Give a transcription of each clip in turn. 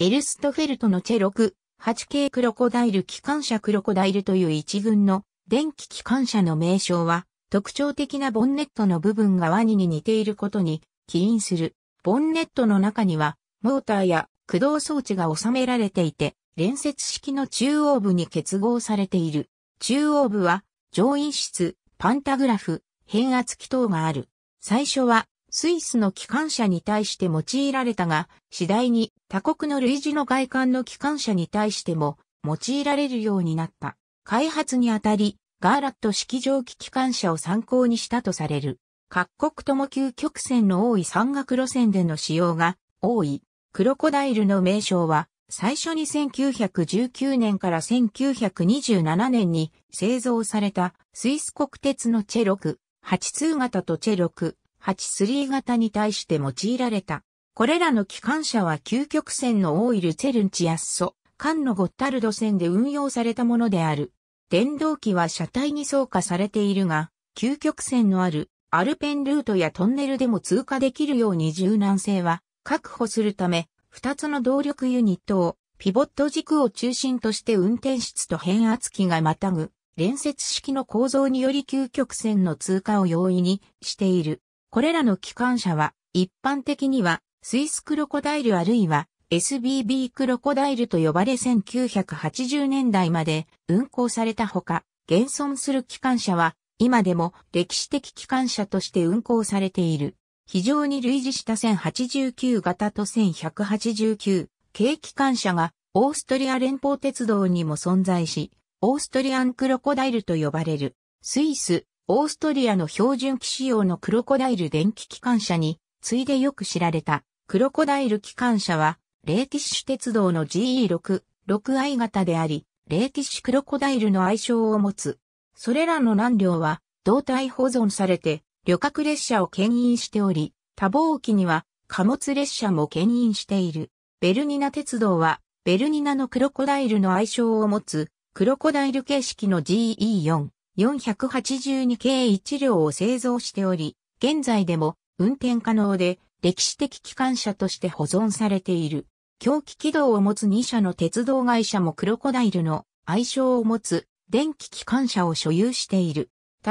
エルストフェルトのチェ6、8系クロコダイル機関車クロコダイルという一群の電気機関車の名称は、特徴的なボンネットの部分がワニに似ていることに起因する。ボンネットの中には、モーターや駆動装置が収められていて、連接式の中央部に結合されている。中央部は、乗員室、パンタグラフ、変圧器等がある。最初は、スイスの機関車に対して用いられたが、次第に他国の類似の外観の機関車に対しても用いられるようになった。開発にあたり、ガーラット式蒸気機関車を参考にしたとされる。各国とも急曲線の多い山岳路線での使用が多い。クロコダイルの名称は、最初に1919年から1927年に製造されたスイス国鉄のチェ6、8通型とチェ6、8-3型に対して用いられた。これらの機関車は究極線のオイルツェルンチアッソ、カンのゴッタルド線で運用されたものである。電動機は車体に装加されているが、究極線のあるアルペンルートやトンネルでも通過できるように柔軟性は確保するため、2つの動力ユニットをピボット軸を中心として運転室と変圧器がまたぐ連接式の構造により究極線の通過を容易にしている。これらの機関車は、一般的には、スイスクロコダイルあるいは、SBB クロコダイルと呼ばれ1980年代まで運行されたほか、現存する機関車は今でも歴史的機関車として運行されている。非常に類似した1089型と1189軽機関車がオーストリア連邦鉄道にも存在し、オーストリアンクロコダイルと呼ばれるスイスオーストリアの標準機仕様のクロコダイル電気機関車に、次いでよく知られた、クロコダイル機関車は、レーティッシュ鉄道の GE6、6i 型であり、レーティッシュクロコダイルの愛称を持つ。それらの燃料は、胴体保存されて、旅客列車を牽引しており、多忙期には、貨物列車も牽引している。ベルニナ鉄道は、ベルニナのクロコダイルの愛称を持つ、クロコダイル形式の GE4、482系1両を製造しており、現在でも運転可能で歴史的機関車として保存されている。狂気軌道を持つ2社の鉄道会社もクロコダイルの愛称を持つ電気機関車を所有している。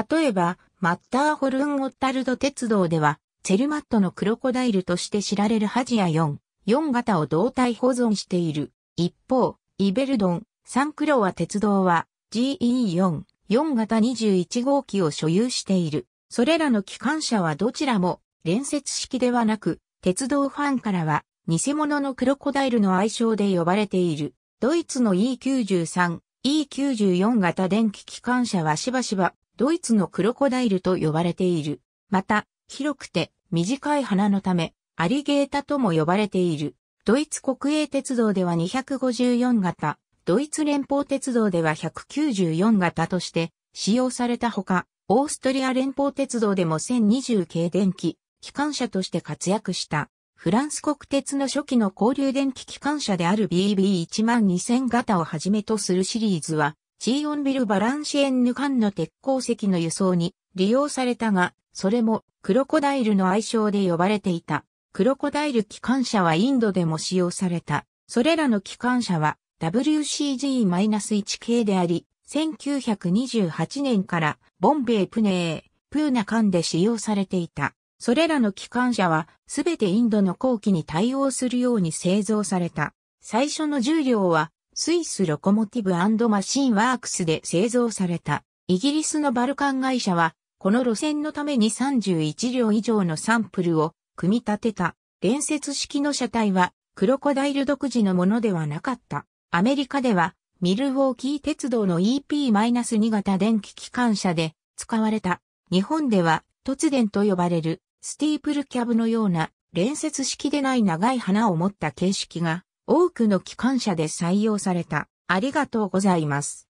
例えば、マッターホルン・オッタルド鉄道では、チェルマットのクロコダイルとして知られるハジア4、4型を胴体保存している。一方、イベルドン、サンクロア鉄道は GE4、4型21号機を所有している。それらの機関車はどちらも連接式ではなく、鉄道ファンからは偽物のクロコダイルの愛称で呼ばれている。ドイツの E93、E94 型電気機関車はしばしばドイツのクロコダイルと呼ばれている。また、広くて短い鼻のため、アリゲータとも呼ばれている。ドイツ国営鉄道では254型、ドイツ連邦鉄道では194型として使用されたほか、オーストリア連邦鉄道でも1020系電気機関車として活躍した。フランス国鉄の初期の交流電気機関車である BB12000 型をはじめとするシリーズは、チーオンビルバランシエンヌンの鉄鉱石の輸送に利用されたが、それもクロコダイルの愛称で呼ばれていた。クロコダイル機関車はインドでも使用された。それらの機関車は WCG-1 k であり、1928年からボンベイプネー、プーナ間で使用されていた。それらの機関車はすべてインドの後期に対応するように製造された。最初の重量はスイスロコモティブマシンワークスで製造された。イギリスのバルカン会社はこの路線のために31両以上のサンプルを組み立てた。連接式の車体はクロコダイル独自のものではなかった。アメリカでは、ミルウォーキー鉄道の EP-2 型電気機関車で使われた。日本では、突電と呼ばれるスティープルキャブのような連接式でない長い花を持った形式が多くの機関車で採用された。ありがとうございます。